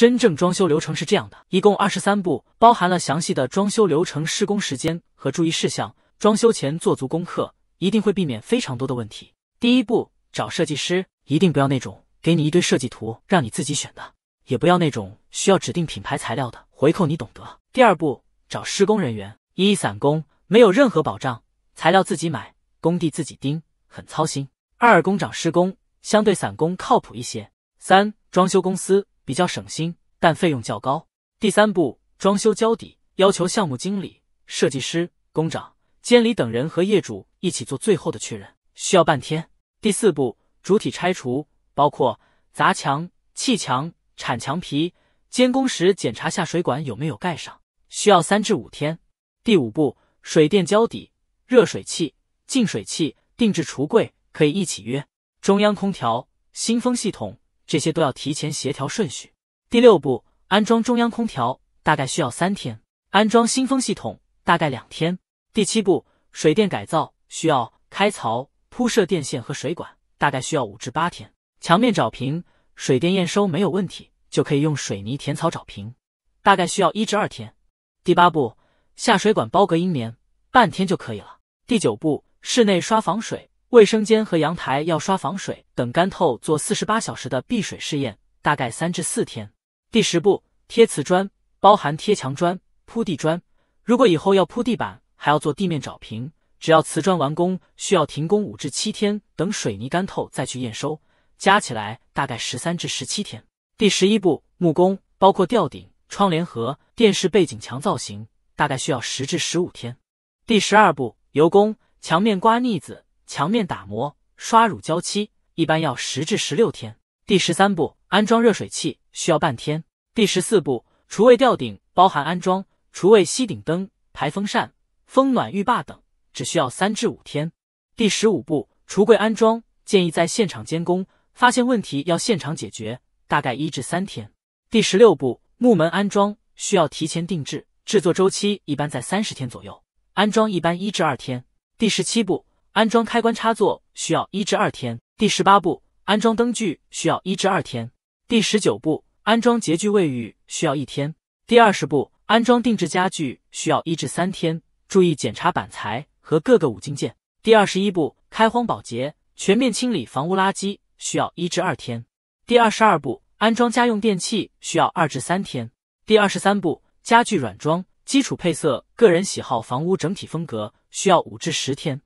真正装修流程是这样的，一共二十三步，包含了详细的装修流程、施工时间和注意事项。装修前做足功课，一定会避免非常多的问题。第一步，找设计师，一定不要那种给你一堆设计图让你自己选的，也不要那种需要指定品牌材料的，回扣你懂得。第二步，找施工人员，一散工没有任何保障，材料自己买，工地自己盯，很操心；二工长施工，相对散工靠谱一些；三装修公司。比较省心，但费用较高。第三步，装修交底，要求项目经理、设计师、工长、监理等人和业主一起做最后的确认，需要半天。第四步，主体拆除，包括砸墙、砌墙、铲墙皮，监工时检查下水管有没有盖上，需要三至五天。第五步，水电交底，热水器、净水器、定制橱柜可以一起约，中央空调、新风系统。这些都要提前协调顺序。第六步，安装中央空调，大概需要三天；安装新风系统，大概两天。第七步，水电改造需要开槽、铺设电线和水管，大概需要五至八天。墙面找平，水电验收没有问题，就可以用水泥填槽找平，大概需要一至二天。第八步，下水管包隔音棉，半天就可以了。第九步，室内刷防水。卫生间和阳台要刷防水，等干透做四十八小时的闭水试验，大概三至四天。第十步贴瓷砖，包含贴墙砖、铺地砖。如果以后要铺地板，还要做地面找平。只要瓷砖完工，需要停工五至七天，等水泥干透再去验收，加起来大概十三至十七天。第十一步木工，包括吊顶、窗帘盒、电视背景墙造型，大概需要十至十五天。第十二步油工，墙面刮腻子。墙面打磨、刷乳胶漆，一般要十至十六天。第十三步，安装热水器需要半天。第十四步，厨卫吊顶包含安装厨卫吸顶灯、排风扇、风暖浴霸等，只需要三至五天。第十五步，橱柜安装建议在现场监工，发现问题要现场解决，大概一至三天。第十六步，木门安装需要提前定制，制作周期一般在三十天左右，安装一般一至二天。第十七步。安装开关插座需要一至二天。第十八步，安装灯具需要一至二天。第十九步，安装洁具卫浴需要一天。第二十步，安装定制家具需要一至三天。注意检查板材和各个五金件。第二十一步，开荒保洁，全面清理房屋垃圾需要一至二天。第二十二步，安装家用电器需要二至三天。第二十三步，家具软装，基础配色，个人喜好，房屋整体风格需要五至十天。